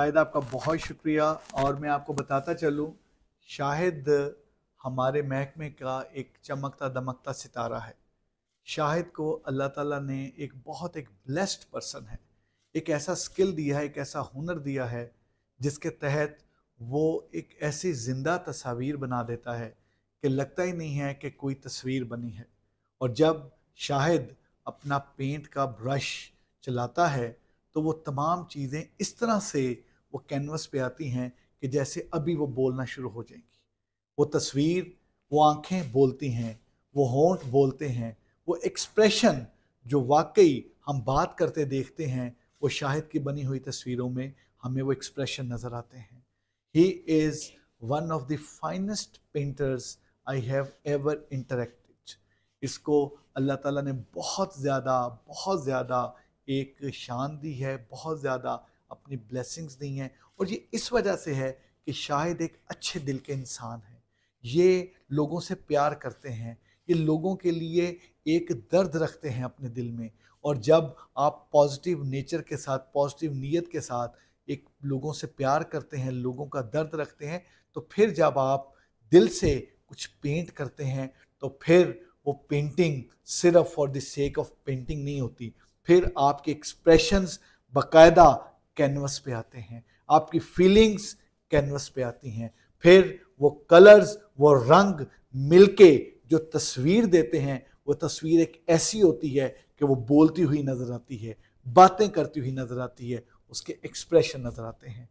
शाहिद आपका बहुत शुक्रिया और मैं आपको बताता चलूँ शाहिद हमारे महकमे का एक चमकता दमकता सितारा है शाहिद को अल्लाह ताला ने एक बहुत एक ब्लेस्ड पर्सन है एक ऐसा स्किल दिया है एक ऐसा हुनर दिया है जिसके तहत वो एक ऐसी ज़िंदा तस्वीर बना देता है कि लगता ही नहीं है कि कोई तस्वीर बनी है और जब शाहिद अपना पेंट का ब्रश चलाता है तो वो तमाम चीज़ें इस तरह से वो कैनवस पे आती हैं कि जैसे अभी वो बोलना शुरू हो जाएंगी वो तस्वीर वो आंखें बोलती हैं वो होंठ बोलते हैं वो एक्सप्रेशन जो वाकई हम बात करते देखते हैं वो शाहिद की बनी हुई तस्वीरों में हमें वो एक्सप्रेशन नज़र आते हैं he is one of the finest painters I have ever interacted इसको अल्लाह ताला ने बहुत ज़्यादा बहुत ज़्यादा एक शान दी है बहुत ज़्यादा अपनी ब्लेसिंग्स दी हैं और ये इस वजह से है कि शाहिद एक अच्छे दिल के इंसान हैं ये लोगों से प्यार करते हैं ये लोगों के लिए एक दर्द रखते हैं अपने दिल में और जब आप पॉजिटिव नेचर के साथ पॉजिटिव नीयत के साथ एक लोगों से प्यार करते हैं लोगों का दर्द रखते हैं तो फिर जब आप दिल से कुछ पेंट करते हैं तो फिर वो पेंटिंग सिर्फ for the sake of painting नहीं होती फिर आपके एक्सप्रेशंस बकायदा कैनवस पे आते हैं आपकी फीलिंग्स कैनवस पे आती हैं फिर वो कलर्स वो रंग मिलके जो तस्वीर देते हैं वो तस्वीर एक ऐसी होती है कि वो बोलती हुई नज़र आती है बातें करती हुई नज़र आती है उसके एक्सप्रेशन नज़र आते हैं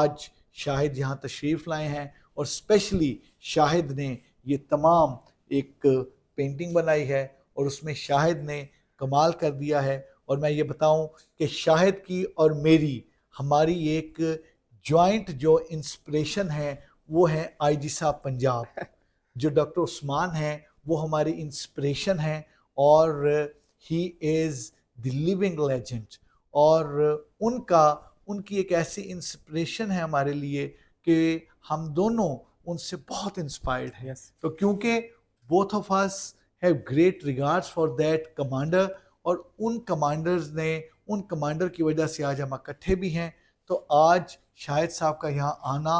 आज शाहिद यहाँ तशरीफ़ लाए हैं और स्पेशली शाहिद ने ये तमाम एक पेंटिंग बनाई है और उसमें शाहिद ने कमाल कर दिया है और मैं ये बताऊं कि शाहिद की और मेरी हमारी एक जॉइंट जो इंस्पिरेशन है वो है आईजी साहब पंजाब जो डॉक्टर उस्मान हैं वो हमारी इंस्पिरेशन हैं और he is the living legend और उनका उनकी एक ऐसी इंस्पिरेशन है हमारे लिए कि हम दोनों उनसे बहुत इंस्पायर्ड हैं yes. तो क्योंकि both of us have great regards for that commander और उन कमांडर्स ने उन कमांडर की वजह से आज हम इकट्ठे भी हैं तो आज शाहिद साहब का यहाँ आना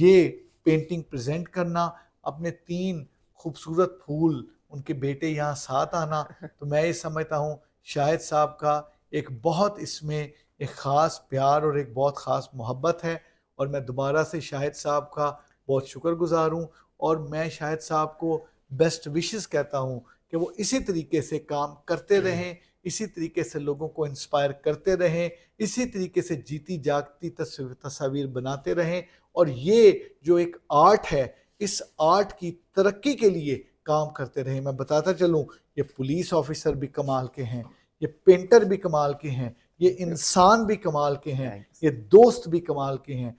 ये पेंटिंग प्रेजेंट करना अपने तीन खूबसूरत फूल उनके बेटे यहाँ साथ आना तो मैं ये समझता हूँ शाहिद साहब का एक बहुत इसमें एक ख़ास प्यार और एक बहुत ख़ास मोहब्बत है और मैं दोबारा से शाहिद साहब का बहुत शुक्र गुज़ार हूँ और मैं शाहिद साहब को बेस्ट विशेस कहता हूँ कि वो इसी तरीके से काम करते हम्म। रहें इसी तरीके से लोगों को इंस्पायर करते रहें इसी तरीके से जीती जागती तस्वीर बनाते रहें और ये जो एक आर्ट है इस आर्ट की तरक्की के लिए काम करते रहें मैं बताता चलूँ ये पुलिस ऑफिसर भी कमाल के हैं ये पेंटर भी कमाल के हैं ये इंसान भी कमाल के हैं ये दोस्त भी कमाल के हैं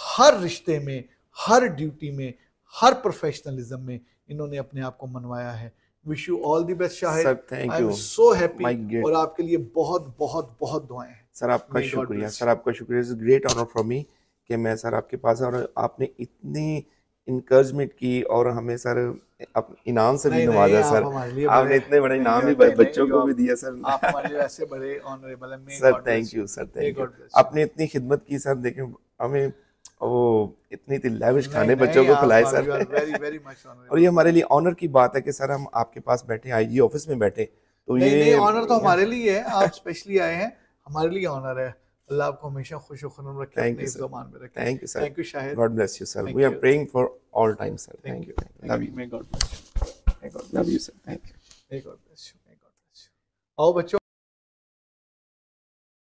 हर रिश्ते में हर ड्यूटी में हर प्रोफेशनलिज्म में इन्होंने अपने आप को मनवाया है wish you all the best Shahid sir thank you so happy और आपके लिए बहुत बहुत बहुत दुआएं सर आपका शुक्रिया सर आपका शुक्रिया is great honour for me कि मैं सर आपके पास और आपने इतनी इनकरेजमेंट की और हमें सर इनाम से भी नवाजा सर आपने इतने बड़े इनाम भी बच्चों को भी दिया सर आप हमारे ऐसे बड़े ऑनरेबल हैं sir thank you sir thank you आपने इतनी खिदमत की सर देखें हमें वो इतनी इतनी लैविश खाने नहीं, बच्चों को खिलाए सर वेरी, very और ये हमारे लिए ऑनर की बात है कि सर हम आपके पास बैठे आईजी ऑफिस में बैठे तो नहीं, ये ऑनर तो हमारे लिए है आप स्पेशली आए हैं हमारे लिए ऑनर है अल्लाह आपको हमेशा खुश खुनम रखे थैंक यू जमान में रखे thank you sir thank you Shahid God bless you sir we are praying for all time sir thank you thank you love you may God bless you thank God love you sir thank you may God bless you may God bless you आओ बच्चों